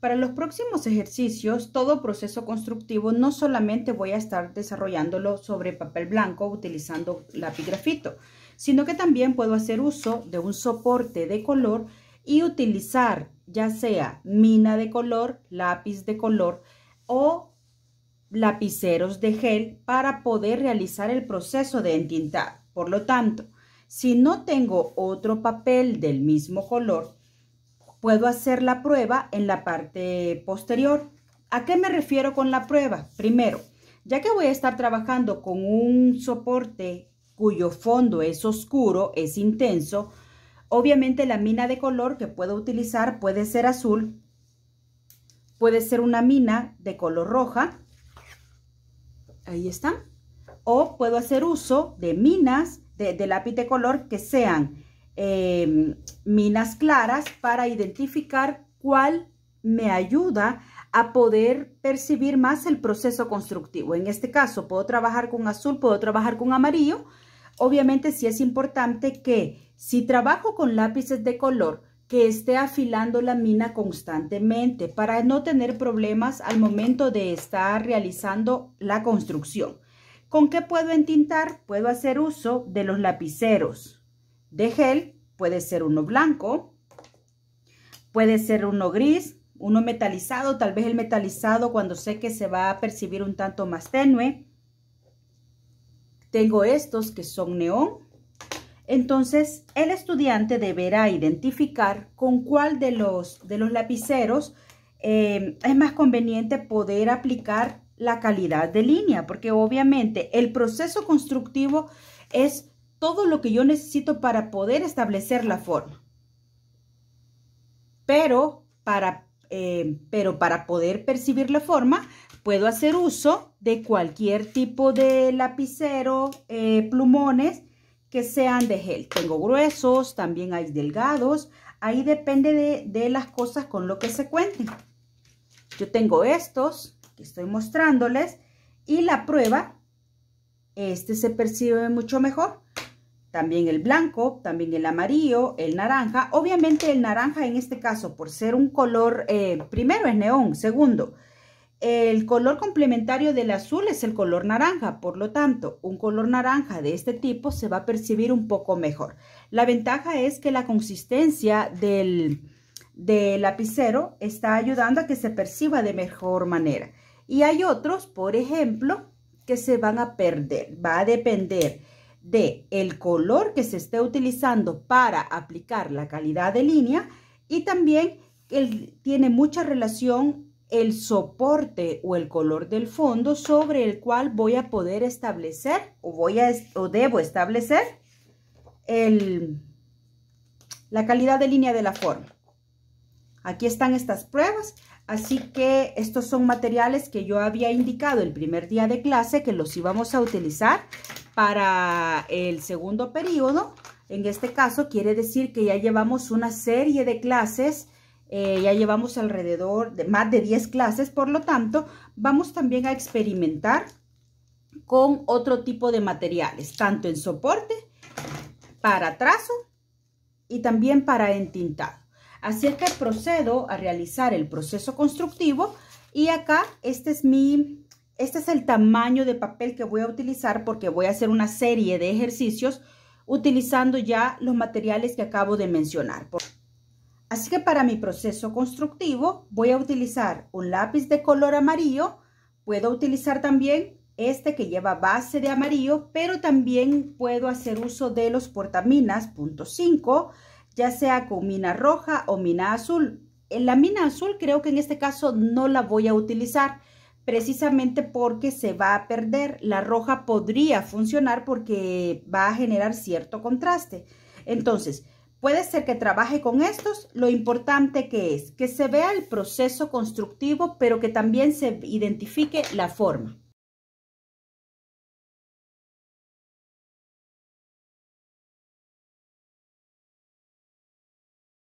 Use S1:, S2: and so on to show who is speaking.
S1: Para los próximos ejercicios, todo proceso constructivo no solamente voy a estar desarrollándolo sobre papel blanco utilizando lápiz grafito, sino que también puedo hacer uso de un soporte de color y utilizar ya sea mina de color, lápiz de color o lapiceros de gel para poder realizar el proceso de entintar. Por lo tanto, si no tengo otro papel del mismo color, puedo hacer la prueba en la parte posterior. ¿A qué me refiero con la prueba? Primero, ya que voy a estar trabajando con un soporte cuyo fondo es oscuro, es intenso, obviamente la mina de color que puedo utilizar puede ser azul, puede ser una mina de color roja, ahí está, o puedo hacer uso de minas de, lápiz de color que sean Em, minas claras para identificar cuál me ayuda a poder percibir más el proceso constructivo. En este caso, puedo trabajar con azul, puedo trabajar con amarillo. Obviamente sí es importante que si trabajo con lápices de color, que esté afilando la mina constantemente para no tener problemas al momento de estar realizando la construcción. ¿Con qué puedo entintar? Puedo hacer uso de los lapiceros de gel, puede ser uno blanco, puede ser uno gris, uno metalizado, tal vez el metalizado cuando sé que se va a percibir un tanto más tenue. Tengo estos que son neón. Entonces, el estudiante deberá identificar con cuál de los, de los lapiceros eh, es más conveniente poder aplicar la calidad de línea, porque obviamente el proceso constructivo es todo lo que yo necesito para poder establecer la forma. Pero para, eh, pero para poder percibir la forma, puedo hacer uso de cualquier tipo de lapicero, eh, plumones que sean de gel. Tengo gruesos, también hay delgados. Ahí depende de, de las cosas con lo que se cuenten. Yo tengo estos que estoy mostrándoles y la prueba, este se percibe mucho mejor también el blanco, también el amarillo, el naranja. Obviamente el naranja en este caso, por ser un color, eh, primero es neón, segundo, el color complementario del azul es el color naranja, por lo tanto, un color naranja de este tipo se va a percibir un poco mejor. La ventaja es que la consistencia del, del lapicero está ayudando a que se perciba de mejor manera. Y hay otros, por ejemplo, que se van a perder, va a depender de el color que se esté utilizando para aplicar la calidad de línea y también el, tiene mucha relación el soporte o el color del fondo sobre el cual voy a poder establecer o, voy a, o debo establecer el, la calidad de línea de la forma. Aquí están estas pruebas, así que estos son materiales que yo había indicado el primer día de clase que los íbamos a utilizar para el segundo periodo. En este caso quiere decir que ya llevamos una serie de clases, eh, ya llevamos alrededor de más de 10 clases, por lo tanto vamos también a experimentar con otro tipo de materiales, tanto en soporte, para trazo y también para entintado. Así que procedo a realizar el proceso constructivo y acá este es mi este es el tamaño de papel que voy a utilizar porque voy a hacer una serie de ejercicios utilizando ya los materiales que acabo de mencionar. Así que para mi proceso constructivo voy a utilizar un lápiz de color amarillo. Puedo utilizar también este que lleva base de amarillo, pero también puedo hacer uso de los portaminas punto 5, ya sea con mina roja o mina azul. En eh, la mina azul creo que en este caso no la voy a utilizar, precisamente porque se va a perder. La roja podría funcionar porque va a generar cierto contraste. Entonces, puede ser que trabaje con estos. Lo importante que es que se vea el proceso constructivo, pero que también se identifique la forma.